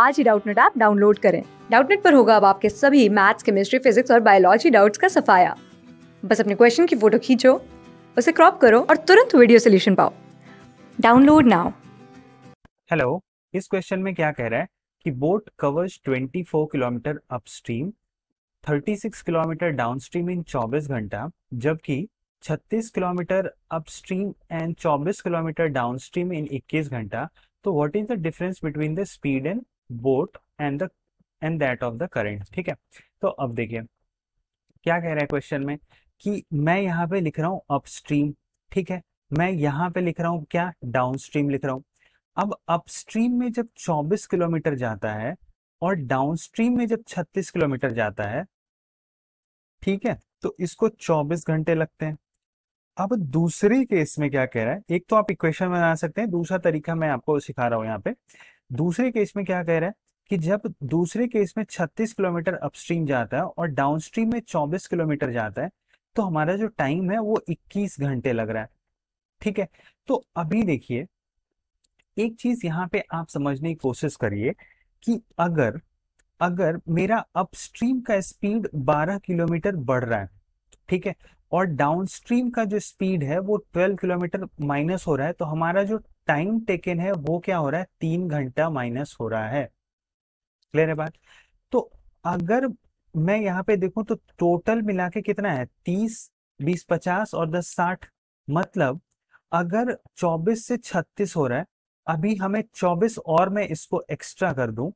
आज ही Doubtnut app download करें डाउटनेट पर होगा अब आपके सभी मैथ्स केमिस्ट्री फिजिक्स और बायोलॉजी डाउट्स का सफाया बस अपने क्वेश्चन की फोटो खींचो उसे क्रॉप करो और तुरंत वीडियो सोल्यूशन पाओ डाउनलोड नाउ हेलो इस क्वेश्चन में क्या कह रहा है कि boat covers 24 kilometre upstream 36 kilometre downstream in 24 घंटा जबकि 36 kilometre upstream and 24 kilometre downstream in 21 घंटा तो what is the difference between the speed and boat and the and that of the current ठीक है तो अब देखिए क्या कह रहा है क्वेश्चन में कि मैं यहाँ पे लिख रहा हूँ अपस्ट्रीम ठीक है मैं यहाँ पे लिख रहा हूँ क्या डाउनस्ट्रीम लिख रहा हूँ अब अपस्ट्रीम में जब 24 किलोमीटर जाता है और डाउनस्ट्रीम में जब 36 किलोमीटर जाता है ठीक है तो इसको 24 घंटे लगते हैं अब दूसरे केस में क्या कह रहा है एक तो आप इक्वेशन बना सकते हैं दूसरा तरीका मैं आपको सिखा रहा हूँ यहाँ पे दूसरे केस में क्या कह रहा है कि जब दूसरे केस में 36 किलोमीटर अपस्ट्रीम जाता है और डाउनस्ट्रीम में 24 किलोमीटर जाता है तो हमारा जो टाइम है वो 21 घंटे लग रहा है ठीक है तो अभी देखिए एक चीज यहाँ पे आप समझने की कोशिश करिए कि अगर अगर मेरा अपस्ट्रीम का स्पीड 12 किलोमीटर बढ़ रहा है ठीक है और डाउनस्ट्रीम का जो स्पीड है वो 12 किलोमीटर माइनस हो रहा है तो हमारा जो टाइम टेकन है वो क्या हो रहा है तीन घंटा माइनस हो रहा है क्लियर है बात तो अगर मैं यहाँ पे देखूं तो टोटल मिला के कितना है तीस बीस पचास और दस साठ मतलब अगर चौबीस से छत्तीस हो रहा है अभी हमें चौबीस और मैं इसको एक्स्ट्रा कर दू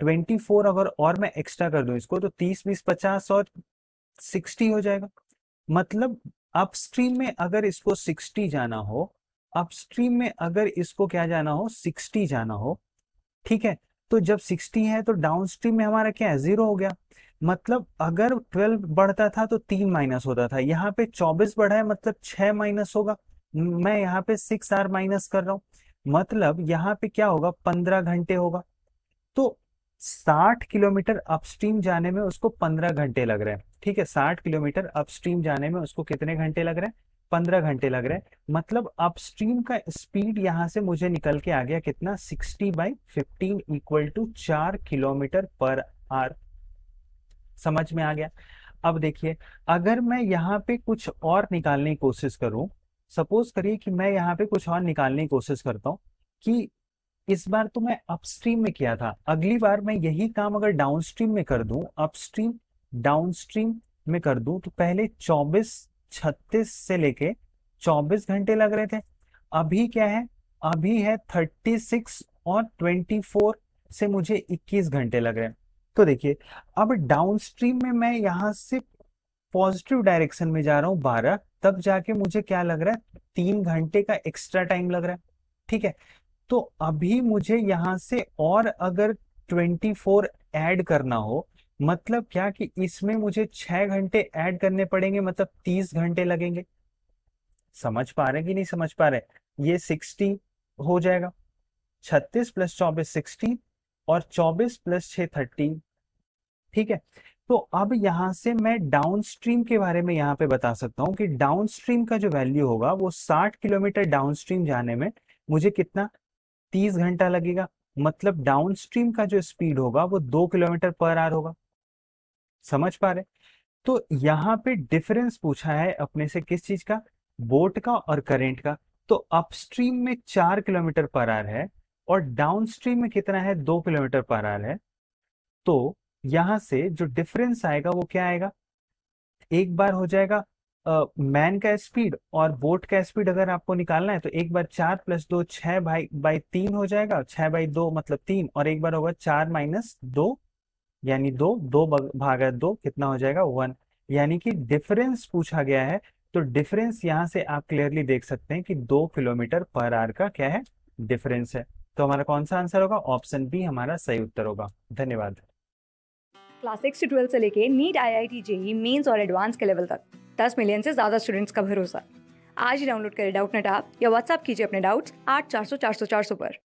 ट्वेंटी फोर अगर और मैं एक्स्ट्रा कर दू इसको तो तीस बीस पचास और सिक्सटी हो जाएगा मतलब अपस्ट्रीम में अगर इसको सिक्सटी जाना हो अपस्ट्रीम में अगर इसको क्या जाना हो 60 जाना हो ठीक है तो जब 60 है तो डाउनस्ट्रीम में हमारा क्या है जीरो हो गया मतलब अगर 12 बढ़ता था तो तीन माइनस होता था यहाँ पे 24 बढ़ा है मतलब छह माइनस होगा मैं यहाँ पे सिक्स आर माइनस कर रहा हूं मतलब यहाँ पे क्या होगा पंद्रह घंटे होगा तो साठ किलोमीटर अपस्ट्रीम जाने में उसको पंद्रह घंटे लग रहे हैं ठीक है साठ किलोमीटर अपस्ट्रीम जाने में उसको कितने घंटे लग रहे हैं पंद्रह घंटे लग रहे हैं मतलब अपस्ट्रीम का स्पीड यहां से मुझे निकल के आ गया कितना sixty by fifteen equal to चार किलोमीटर पर आर समझ में आ गया अब देखिए अगर मैं यहाँ पे कुछ और निकालने की कोशिश करूं सपोज करिए कि मैं यहाँ पे कुछ और निकालने की कोशिश करता हूं कि इस बार तो मैं अपस्ट्रीम में किया था अगली बार मैं यही काम अगर डाउनस्ट्रीम में कर दूं अपस्ट्रीम डाउनस्ट्रीम में कर दूं तो पहले 24 छत्तीस से लेके चौबीस घंटे लग रहे थे अभी क्या है अभी है थर्टी सिक्स और ट्वेंटी फोर से मुझे इक्कीस घंटे लग रहे हैं तो देखिए अब डाउनस्ट्रीम में मैं यहां से पॉजिटिव डायरेक्शन में जा रहा हूं बारह तब जाके मुझे क्या लग रहा है तीन घंटे का एक्स्ट्रा टाइम लग रहा है ठीक है तो अभी मुझे यहां से और अगर 24 ऐड करना हो मतलब क्या कि इसमें मुझे छह घंटे ऐड करने पड़ेंगे मतलब तीस घंटे लगेंगे समझ पा रहे कि नहीं समझ पा रहे ये सिक्सटी हो जाएगा छत्तीस प्लस चौबीस सिक्सटी और चौबीस प्लस छ थर्टी ठीक है तो अब यहां से मैं डाउन स्ट्रीम के बारे में यहां पे बता सकता हूं कि डाउन स्ट्रीम का जो वैल्यू होगा वो साठ किलोमीटर डाउन स्ट्रीम जाने में मुझे कितना तीस घंटा लगेगा मतलब डाउन स्ट्रीम का जो स्पीड होगा वो दो किलोमीटर पर आर होगा समझ पा रहे तो यहाँ पे डिफरेंस पूछा है अपने से किस चीज का बोट का और करेंट का तो अपस्ट्रीम में चार किलोमीटर पर आर है और डाउनस्ट्रीम में कितना है दो किलोमीटर पर आर है तो यहां से जो डिफरेंस आएगा वो क्या आएगा एक बार हो जाएगा मैन uh, का स्पीड और बोट का स्पीड अगर आपको निकालना है तो एक बार चार प्लस दो छह बाई बाई तीन हो जाएगा छह बाई दो मतलब तीन और एक बार होगा चार माइनस दो यानी दो दो भागा दो कितना हो जाएगा वन यानी कि डिफरेंस पूछा गया है तो डिफरेंस यहाँ से आप क्लियरली देख सकते हैं कि दो किलोमीटर पर आर का क्या है डिफरेंस है तो हमारा कौन सा आंसर होगा ऑप्शन बी हमारा सही उत्तर होगा धन्यवाद क्लास सिक्स से ट्वेल्थ से लेके NEET I I T JEE mains और एडवांस के लेवल तक दस मिलियन से ज्यादा स्टूडेंट्स का भरोसा आज ही डाउनलोड करें डाउट नेट आप या व्हाट्सअप कीजिए अपने डाउट्स आठ चार सौ चार सौ चार सौ पर